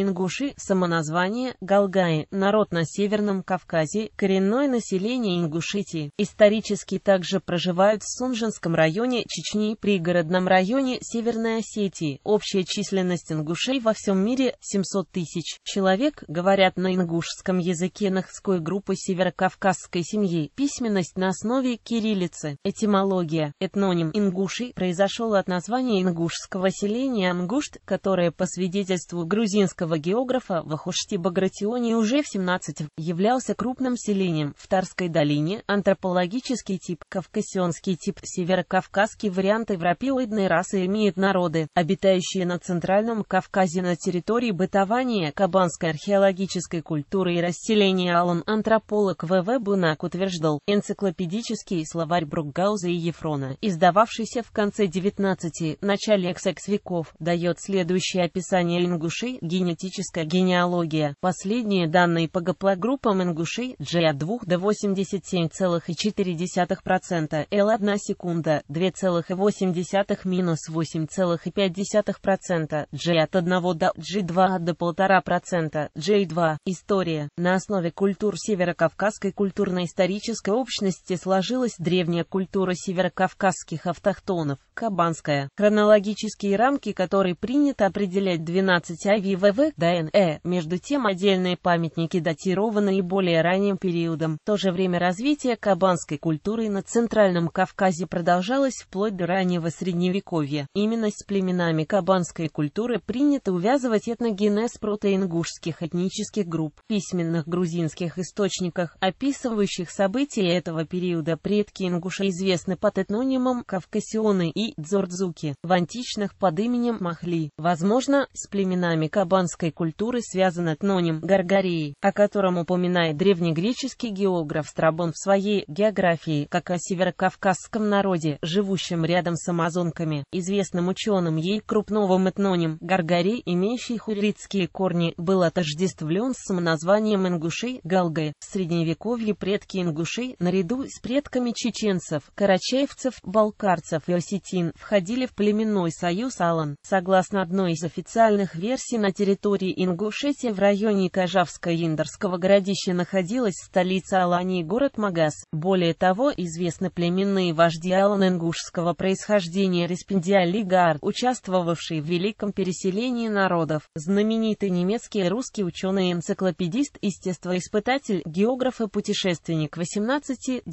Ингуши – самоназвание, Галгаи – народ на Северном Кавказе, коренное население Ингушетии. Исторически также проживают в Сунжинском районе Чечни, пригородном районе Северной Осетии. Общая численность ингушей во всем мире – 700 тысяч человек, говорят на ингушском языке нахской группы северокавказской семьи. Письменность на основе кириллицы. Этимология. Этноним ингуши произошел от названия ингушского селения Ангушт, которое по свидетельству грузинского русского географа вахушти Багратионе уже в 17 являлся крупным селением в Тарской долине, антропологический тип, кавказионский тип, северокавказский вариант европеоидной расы имеют народы, обитающие на Центральном Кавказе на территории бытования кабанской археологической культуры и расселения Алан антрополог В.В. Бунак утверждал, энциклопедический словарь Брукгауза и Ефрона, издававшийся в конце 19-начале XX веков, дает следующее описание ингушей, гинек математическая генеалогия. Последние данные по гаплогруппам ингушей G от 2 до 87,4%, L 1 секунда 2,8 минус 8,5%, G от 1 до G2 до 1,5%, G2. История. На основе культур северокавказской культурно-исторической общности сложилась древняя культура северокавказских автохтонов, кабанская, хронологические рамки которые принято определять 12 АВВ г. ДНЭ. Между тем отдельные памятники датированы и более ранним периодом. В то же время развитие кабанской культуры на Центральном Кавказе продолжалось вплоть до раннего Средневековья. Именно с племенами кабанской культуры принято увязывать этногенез протоингушских этнических групп. В письменных грузинских источниках, описывающих события этого периода, предки ингуша известны под этнонимом Кавкасионы и Дзордзуки, в античных под именем Махли. Возможно, с племенами кабанской римской культуры связан этноним «гаргарии», о котором упоминает древнегреческий географ Страбон в своей географии, как о северокавказском народе, живущем рядом с амазонками, известным ученым ей крупновым этноним «гаргари», имеющий хурритские корни, был отождествлен с самоназванием ингушей «галгы». В средневековье предки ингушей, наряду с предками чеченцев, карачаевцев, балкарцев и осетин, входили в племенной союз Алан. Согласно одной из официальных версий на территории территории Ингушетии в районе Кажавско-Индорского городища находилась столица Алании город Магаз. Более того, известны племенные вожди алан ингушского происхождения Респендиали Гар, участвовавшие в великом переселении народов. Знаменитый немецкий и русский ученый-энциклопедист, естествоиспытатель, географ и путешественник 18-19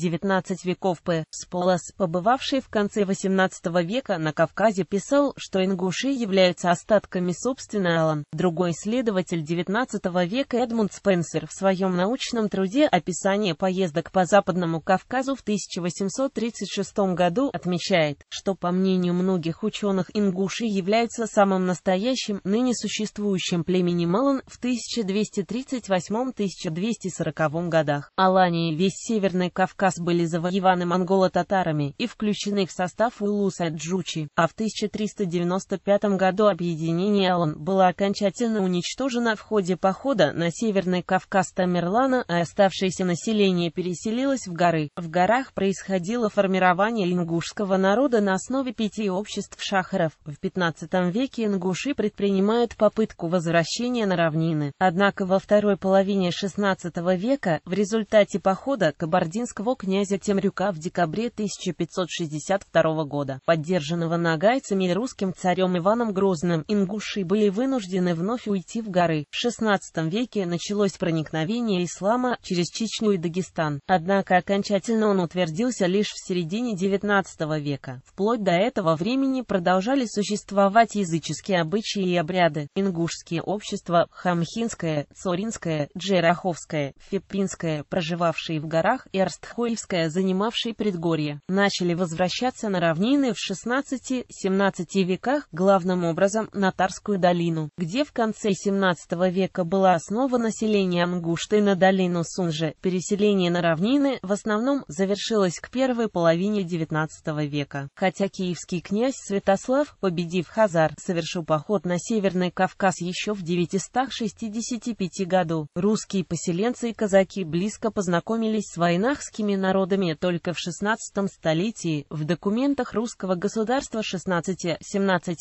веков П. Сполос, побывавший в конце 18 века на Кавказе, писал, что ингуши являются остатками собственно Алан. Другой другой исследователь XIX века Эдмунд Спенсер в своем научном труде «Описание поездок по Западному Кавказу» в 1836 году отмечает, что, по мнению многих ученых, ингуши являются самым настоящим, ныне существующим племени Малан в 1238-1240 годах. Алании и весь Северный Кавказ были завоеваны монголо-татарами и включены в состав Улуса-Джучи, а в 1395 году объединение Алан было окончательно окончательно уничтожена в ходе похода на Северный Кавказ Тамерлана, а оставшееся население переселилось в горы. В горах происходило формирование ингушского народа на основе пяти обществ шахаров. В 15 веке ингуши предпринимают попытку возвращения на равнины. Однако во второй половине 16 века в результате похода кабардинского князя Темрюка в декабре 1562 года, поддержанного нагайцами и русским царем Иваном Грозным, ингуши были вынуждены вновь вновь уйти в горы. В XVI веке началось проникновение ислама через Чечню и Дагестан, однако окончательно он утвердился лишь в середине XIX века. Вплоть до этого времени продолжали существовать языческие обычаи и обряды, ингушские общества, хамхинское, цоринское, джераховское, феппинское, проживавшие в горах, и арстхоевское, занимавшие предгорье, начали возвращаться на равнины в XVI-XVII веках, главным образом на Тарскую долину, где в конце конце XVII века была основа населения Ангушты на долину Сунжи. Переселение на равнины в основном завершилось к первой половине XIX века. Хотя киевский князь Святослав, победив Хазар, совершил поход на Северный Кавказ еще в 965 году, русские поселенцы и казаки близко познакомились с войнахскими народами только в XVI столетии. В документах русского государства 16-17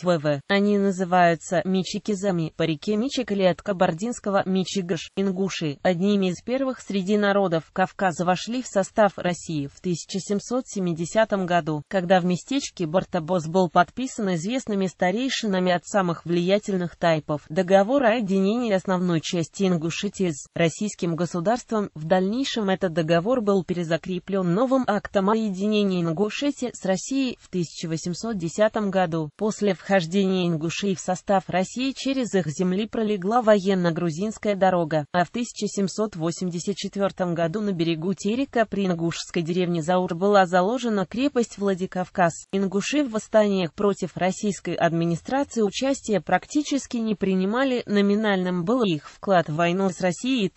ВВ они называются мечикизами по реке Мичикали от Кабардинского Мичигаш, Ингуши, одними из первых среди народов Кавказа вошли в состав России в 1770 году, когда в местечке Бартобос был подписан известными старейшинами от самых влиятельных тайпов договор о единении основной части Ингушетии с российским государством. В дальнейшем этот договор был перезакреплен новым актом о единении Ингушетии с Россией в 1810 году. После вхождения Ингушей в состав России через их землю земли пролегла военно-грузинская дорога, а в 1784 году на берегу Терека при ингушской деревне Заур была заложена крепость Владикавказ. Ингуши в восстаниях против российской администрации участие практически не принимали, номинальным был их вклад в войну с Россией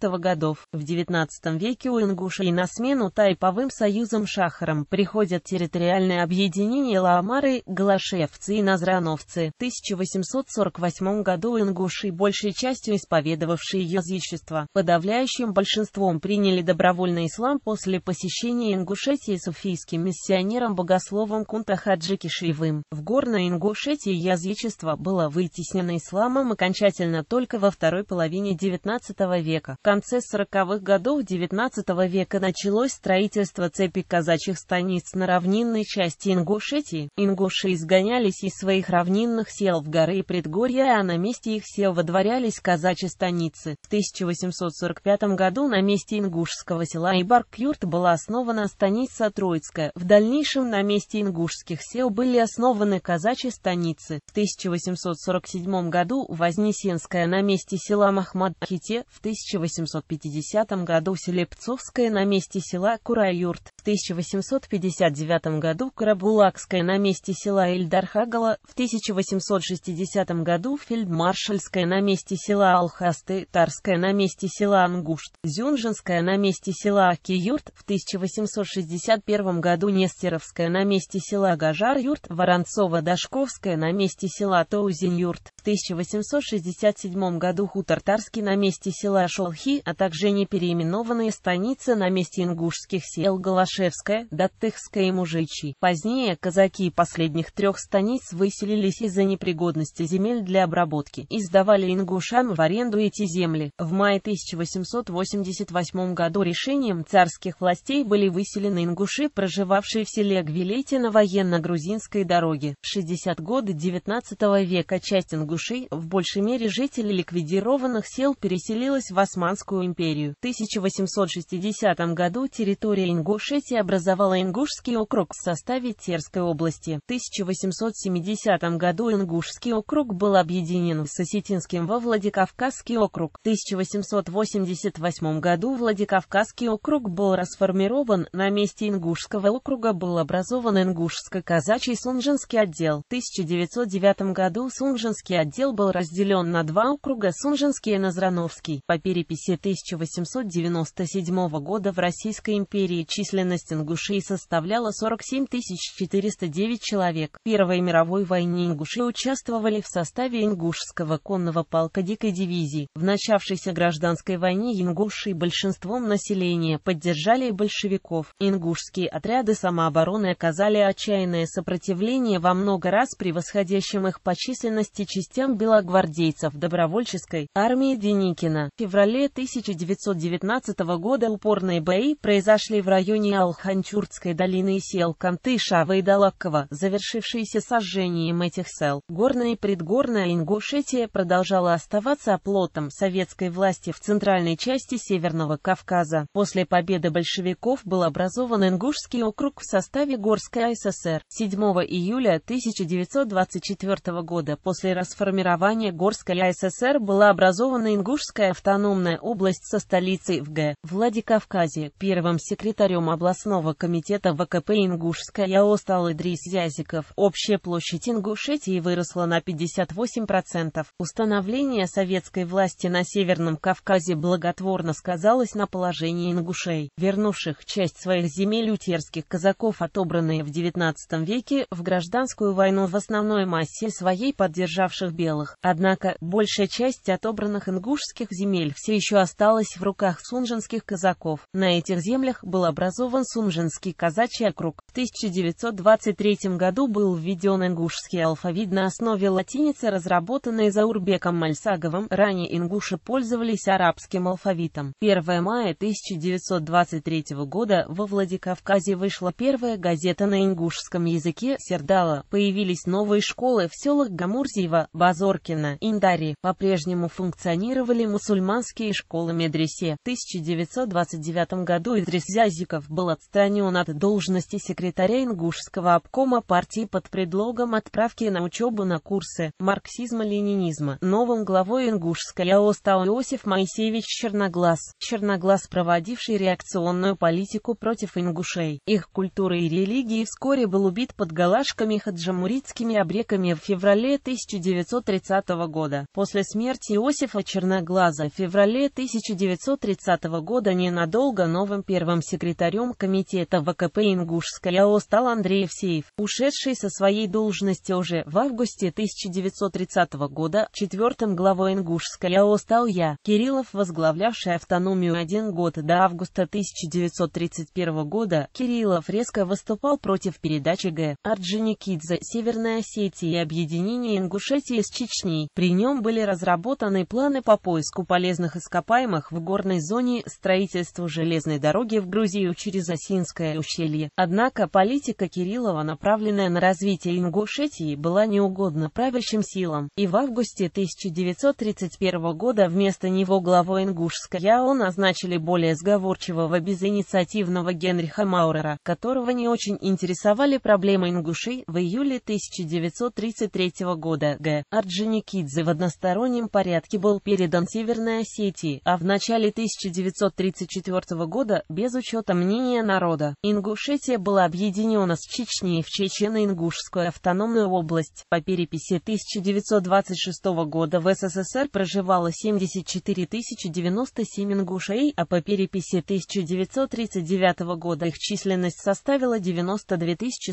1817-1864 годов. В XIX веке у ингушей на смену тайповым союзом шахарам приходят территориальные объединения Ламары, Глашевцы и назрановцы, в 1848 году ингуши, большей частью исповедовавшие язычество, подавляющим большинством приняли добровольный ислам после посещения Ингушетии суфийским миссионером-богословом Кунта Хаджи Кишевым. В горной Ингушетии язычество было вытеснено исламом окончательно только во второй половине XIX века. В конце 40-х годов XIX века началось строительство цепи казачьих станиц на равнинной части Ингушетии. Ингуши изгонялись выбирались из своих равнинных сел в горы и предгорья, а на месте их сел водворялись казачьи станицы. В 1845 году на месте ингушского села Ибарк-Юрт была основана станица Троицкая. В дальнейшем на месте ингушских сел были основаны казачьи станицы. В 1847 году Вознесенская на месте села Махмад-Хите, в 1850 году Селепцовская на месте села Кураюрт, в 1859 году Карабулакская на месте села Эльдарха Хагала, в 1860 году фельдмаршальская на месте села Алхасты, Тарская на месте села Ангушт, Зюнжинская на месте села Акиюрт, в 1861 году Нестеровская на месте села Гажар-Юрт, Воронцова-Дашковская на месте села Тоузин-Юрт, в 1867 году хутор Тарский на месте села Шолхи, а также непереименованные станицы на месте ингушских сел Голошевская, Даттыхская и Мужичи. Позднее казаки последних трех станиц Ниц выселились из-за непригодности земель для обработки и сдавали ингушам в аренду эти земли. В мае 1888 году решением царских властей были выселены ингуши, проживавшие в селе Гвилете на военно-грузинской дороге. В 60 годы 19 века часть ингушей, в большей мере жители ликвидированных сел, переселилась в Османскую империю. В 1860 году территория Ингушетии образовала Ингушский округ в составе Терской области. 1870 1970 году Ингушский округ был объединен с Осетинским во Владикавказский округ. В 1888 году Владикавказский округ был расформирован, на месте Ингушского округа был образован Ингушско-казачий Сунжинский отдел. В 1909 году Сунжинский отдел был разделен на два округа Сунжинский и Назрановский. По переписи 1897 года в Российской империи численность ингушей составляла 47 409 человек. Первой мировой войне ингуши участвовали в составе ингушского конного полка дикой дивизии. В начавшейся гражданской войне ингуши большинством населения поддержали большевиков. Ингушские отряды самообороны оказали отчаянное сопротивление во много раз превосходящим их по численности частям белогвардейцев добровольческой армии Деникина. В феврале 1919 года упорные бои произошли в районе Алханчуртской долины и сел Канты, Шава и Далакова, завершившиеся сожжением этих сел горная и предгорная Ингушетия продолжала оставаться оплотом советской власти в центральной части Северного Кавказа. После победы большевиков был образован Ингушский округ в составе Горской ССР 7 июля 1924 года. После расформирования Горской ССР была образована Ингушская автономная область со столицей в Г. Владикавказе. Первым секретарем областного комитета ВКП Ингушская ООО стал Идрис Зязиков. Общая площадь Ингушетии выросла на 58%. Установление советской власти на Северном Кавказе благотворно сказалось на положении ингушей, вернувших часть своих земель утерских казаков, отобранные в XIX веке, в гражданскую войну в основной массе своей поддержавших белых. Однако, большая часть отобранных ингушских земель все еще осталась в руках сунжинских казаков. На этих землях был образован Сунжинский казачий округ. В 1923 году был введен изобретен ингушский алфавит на основе латиницы, разработанной Заурбеком Мальсаговым, ранее ингуши пользовались арабским алфавитом. 1 мая 1923 года во Владикавказе вышла первая газета на ингушском языке «Сердала», появились новые школы в селах Гамурзиева, Базоркина, Индари, по-прежнему функционировали мусульманские школы медресе. В 1929 году Идрис Зязиков был отстранен от должности секретаря ингушского обкома партии под предлогом итогам отправки на учебу на курсы марксизма-ленинизма. Новым главой Ингушской АО стал Иосиф Моисеевич Черноглаз. Черноглаз, проводивший реакционную политику против ингушей, их культуры и религии, вскоре был убит под галашками хаджамуритскими обреками в феврале 1930 года. После смерти Иосифа Черноглаза в феврале 1930 года ненадолго новым первым секретарем комитета ВКП Ингушской АО стал Андрей Евсеев, ушедший со своей должности уже в августе 1930 года четвертым главой Ингушской АО стал я, Кириллов, возглавлявший автономию один год до августа 1931 года, Кириллов резко выступал против передачи Г. Арджиникидзе Северной Осетии и объединения Ингушетии с Чечней. При нем были разработаны планы по поиску полезных ископаемых в горной зоне, строительству железной дороги в Грузию через Осинское ущелье. Однако политика Кириллова, направленная на развитие Ингушетии была неугодна правящим силам, и в августе 1931 года вместо него главой Ингушской ЯО назначили более сговорчивого безинициативного Генриха Маурера, которого не очень интересовали проблемы ингушей. В июле 1933 года Г. Орджоникидзе в одностороннем порядке был передан Северной Осетии, а в начале 1934 года, без учета мнения народа, Ингушетия была объединена с Чечней в Чечено-Ингушскую автономную область. По переписи 1926 года в СССР проживало 74 097 ингушей, а по переписи 1939 года их численность составила 92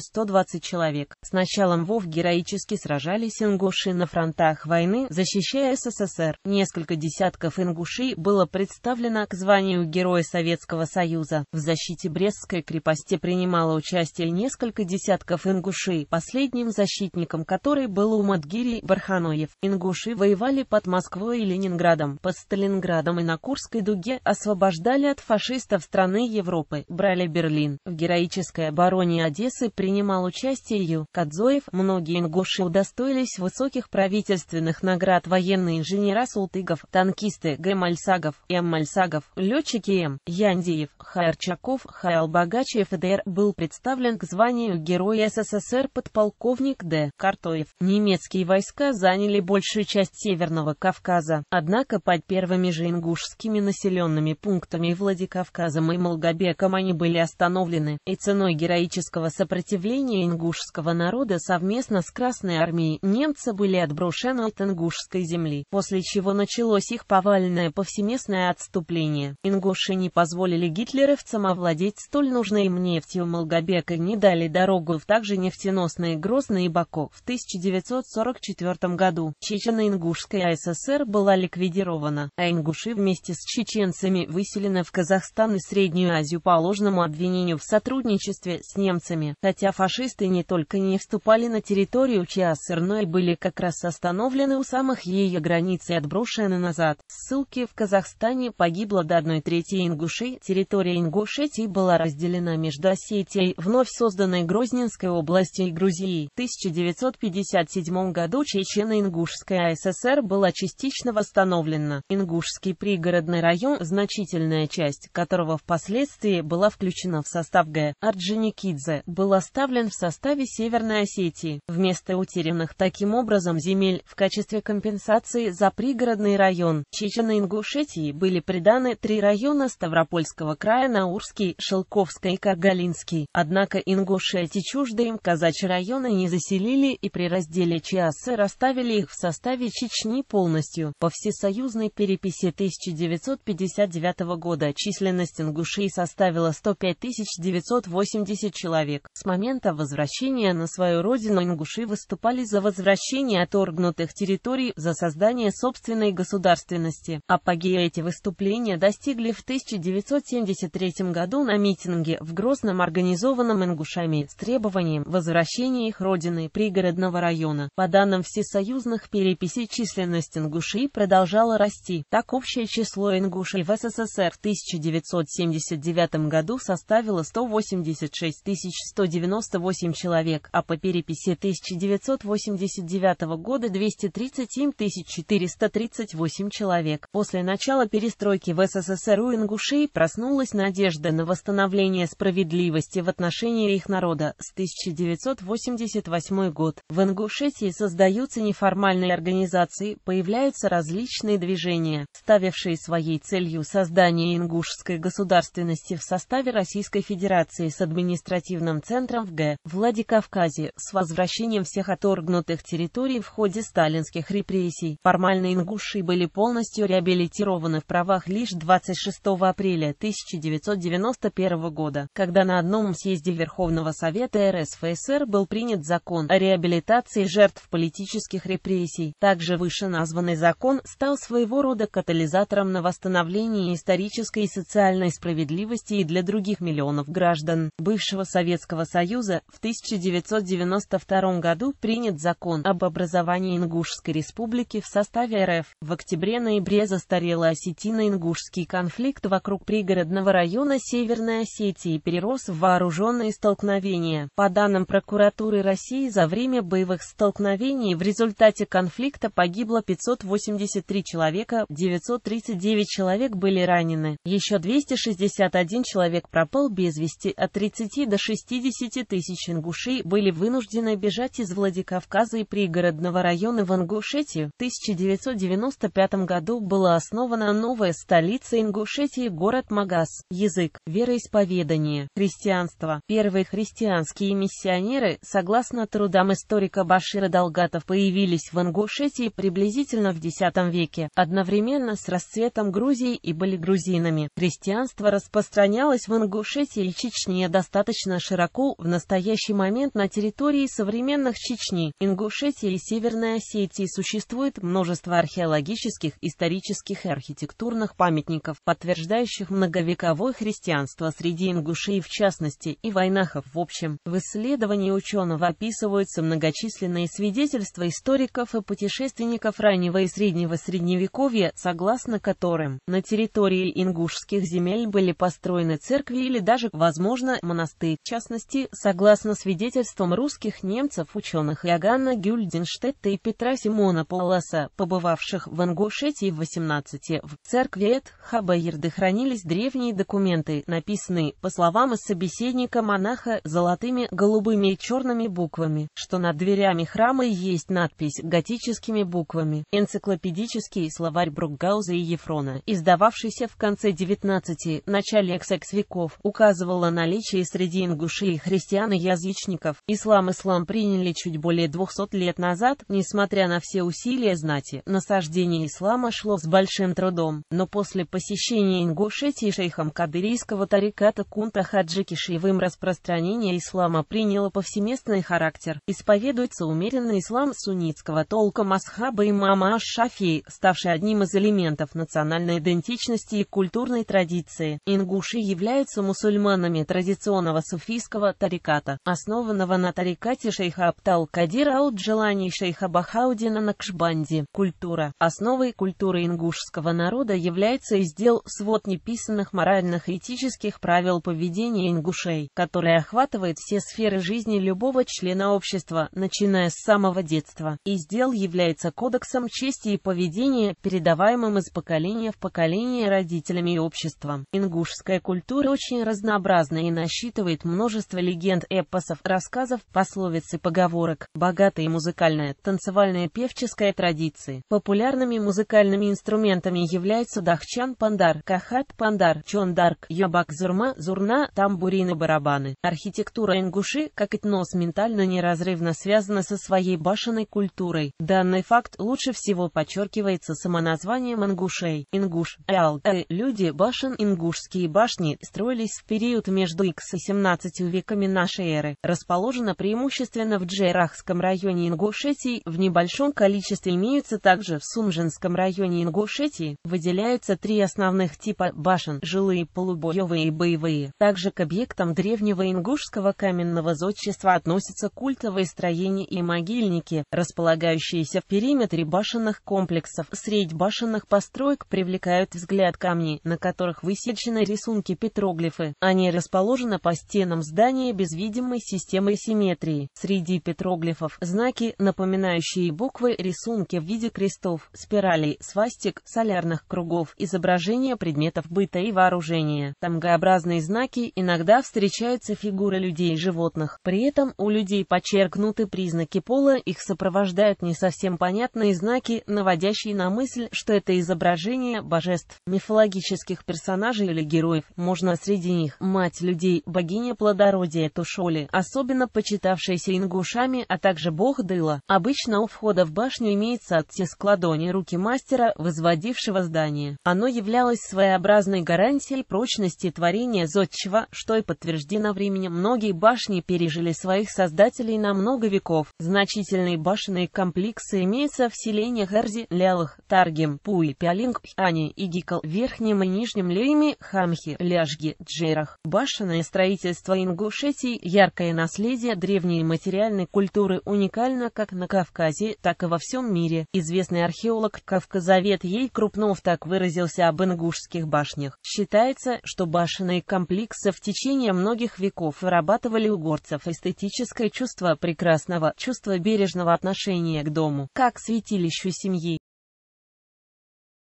120 человек. С началом ВОВ героически сражались ингуши на фронтах войны, защищая СССР. Несколько десятков ингушей было представлено к званию Героя Советского Союза. В защите Брестской крепости принимало участие несколько десятков ингушей. Последний последним защитником которой был Умадгири Барханоев. Ингуши воевали под Москвой и Ленинградом, под Сталинградом и на Курской дуге, освобождали от фашистов страны Европы, брали Берлин. В героической обороне Одессы принимал участие Ю. Кадзоев. Многие ингуши удостоились высоких правительственных наград военные инженера Султыгов, танкисты Г. Мальсагов, М. Мальсагов, летчики М. Яндиев, Хайарчаков, Хайл Богачев и Д.Р. был представлен к званию Героя СССР подполковника полковник Д. Картоев. Немецкие войска заняли большую часть Северного Кавказа, однако под первыми же ингушскими населенными пунктами Владикавказом и Молгобеком они были остановлены, и ценой героического сопротивления ингушского народа совместно с Красной армией немцы были отброшены от ингушской земли, после чего началось их повальное повсеместное отступление. Ингуши не позволили гитлеровцам овладеть столь нужной им нефтью Молгобека не дали дорогу в также нефтеносные Грозный и Баку. В 1944 году Чечено-Ингушская ССР была ликвидирована, а ингуши вместе с чеченцами выселены в Казахстан и Среднюю Азию по ложному обвинению в сотрудничестве с немцами, хотя фашисты не только не вступали на территорию ЧАСР, но и были как раз остановлены у самых ее границ и отброшены назад. Ссылки в Казахстане погибло до одной трети ингушей, территория Ингушетии была разделена между Осетией, вновь созданной Грозненской областью и Грузией. России. В 1957 году Чечено-Ингушская ССР была частично восстановлена. Ингушский пригородный район, значительная часть которого впоследствии была включена в состав Г. Орджоникидзе, был оставлен в составе Северной Осетии. Вместо утерянных таким образом земель в качестве компенсации за пригородный район Чечено-Ингушетии были приданы три района Ставропольского края Наурский, Шелковский и Каргалинский. Однако Ингушетии чужды им казачий район регионы не заселили и при разделе часы расставили их в составе Чечни полностью. По всесоюзной переписи 1959 года численность ингушей составила 105 980 человек. С момента возвращения на свою родину ингуши выступали за возвращение оторгнутых территорий, за создание собственной государственности. Апогея эти выступления достигли в 1973 году на митинге в Грозном, организованном ингушами, с требованием возвращения населения их родины пригородного района. По данным всесоюзных переписей численность ингушей продолжала расти. Так общее число ингушей в СССР в 1979 году составило 186 198 человек, а по переписи 1989 года 237 438 человек. После начала перестройки в СССР у ингушей проснулась надежда на восстановление справедливости в отношении их народа. С 1980 1978 год. В Ингушетии создаются неформальные организации, появляются различные движения, ставившие своей целью создание ингушской государственности в составе Российской Федерации с административным центром в Г. Владикавказе, с возвращением всех оторгнутых территорий в ходе сталинских репрессий. Формально ингуши были полностью реабилитированы в правах лишь 26 апреля 1991 года, когда на одном съезде Верховного Совета РСФСР был принят принят закон о реабилитации жертв политических репрессий. Также вышеназванный закон стал своего рода катализатором на восстановление исторической и социальной справедливости и для других миллионов граждан бывшего Советского Союза. В 1992 году принят закон об образовании Ингушской республики в составе РФ. В октябре-ноябре застарелый осетино-ингушский конфликт вокруг пригородного района Северной Осетии перерос в вооруженные столкновения. По данным прокуратуры территории России за время боевых столкновений в результате конфликта погибло 583 человека, 939 человек были ранены, еще 261 человек пропал без вести, от 30 до 60 тысяч ингушей были вынуждены бежать из Владикавказа и пригородного района в Ингушетию. В 1995 году была основана новая столица Ингушетии, город Магаз. Язык, вероисповедание, христианство. Первые христианские миссионеры, согласно согласно трудам историка Башира Долгатов, появились в Ингушетии приблизительно в X веке, одновременно с расцветом Грузии и были грузинами. Христианство распространялось в Ингушетии и Чечне достаточно широко в настоящий момент на территории современных Чечни, Ингушетии и Северной Осетии существует множество археологических, исторических и архитектурных памятников, подтверждающих многовековое христианство среди ингушей в частности и войнахов в общем. В исследовании ученого подробно описываются многочисленные свидетельства историков и путешественников раннего и среднего средневековья, согласно которым на территории ингушских земель были построены церкви или даже, возможно, монастырь. В частности, согласно свидетельствам русских немцев, ученых Иоганна Гюльденштетта и Петра Симона Полоса, побывавших в Ингушетии в 18 в церкви Эд Хабаирды хранились древние документы, написанные, по словам собеседника монаха, золотыми, голубыми и черными готическими буквами, что над дверями храма есть надпись готическими буквами. Энциклопедический словарь Брукгауза и Ефрона, издававшийся в конце 19 начале XX веков, указывал о наличии среди ингушей христиан и язычников. Ислам ислам приняли чуть более 200 лет назад, несмотря на все усилия знати, насаждение ислама шло с большим трудом, но после посещения Ингушетии шейхом кадырийского тариката Кунта Хаджикишевым распространение ислама приняло повсеместное религиозный характер. Исповедуется умеренный ислам суннитского толка Масхаба имама аш шафей, ставший одним из элементов национальной идентичности и культурной традиции. Ингуши являются мусульманами традиционного суфийского тариката, основанного на тарикате шейха Абтал-Кадира Ауджелани шейха Бахаудина Накшбанди. Культура. Основой культуры ингушского народа является издел «Свод неписанных моральных и этических правил поведения ингушей», который охватывает все сферы жизни любого члена общества, начиная с самого детства. Издел является кодексом чести и поведения, передаваемым из поколения в поколение родителями и обществом. Ингушская культура очень разнообразна и насчитывает множество легенд, эпосов, рассказов, пословиц и поговорок, богатые музыкальная, танцевальная, певческая традиции. Популярными музыкальными инструментами являются дахчан пандар, кахат пандар, чондарк, ябак зурма, зурна, тамбурины барабаны. Архитектура ингуши, как этнос ментально неразрывно связана со своей башенной культурой. Данный факт лучше всего подчеркивается самоназванием ингушей. Ингуш, Эал, э, люди башен Ингушские башни строились в период между X и 17 веками нашей эры. Расположена преимущественно в Джейрахском районе Ингушетии, в небольшом количестве имеются также в Сумжинском районе Ингушетии. Выделяются три основных типа башен – жилые, полубоевые и боевые. Также к объектам древнего ингушского каменного зодчества относятся относятся культовые строения и могильники, располагающиеся в периметре башенных комплексов. Средь башенных построек привлекают взгляд камни, на которых высечены рисунки петроглифы. Они расположены по стенам здания без видимой системы симметрии. Среди петроглифов знаки, напоминающие буквы, рисунки в виде крестов, спиралей, свастик, солярных кругов, изображения предметов быта и вооружения. Тамгообразные знаки иногда встречаются фигуры людей и животных. При этом у людей подчеркнуты признаки пола, их сопровождают не совсем понятные знаки, наводящие на мысль, что это изображение божеств, мифологических персонажей или героев. Можно среди них мать людей, богиня плодородия Тушоли, особенно почитавшаяся ингушами, а также бог Дыла. Обычно у входа в башню имеется оттиск ладони руки мастера, возводившего здание. Оно являлось своеобразной гарантией прочности творения зодчего, что и подтверждено временем. Многие башни пережили своих создателей на много веков. Значительные башенные комплексы имеются в селениях Эрзи, Лялах, Таргем, Пуи, Пялинг, Ани, Игикал, Верхнем и Нижнем Лейме, Хамхи, Ляжги, Джейрах. Башенное строительство Ингушетии – яркое наследие древней материальной культуры уникально как на Кавказе, так и во всем мире. Известный археолог Кавказовед Ей Крупнов так выразился об ингушских башнях. Считается, что башенные комплексы в течение многих веков вырабатывали у горцев эстетически Романтическое чувство прекрасного, чувство бережного отношения к дому, как к святилищу семьи.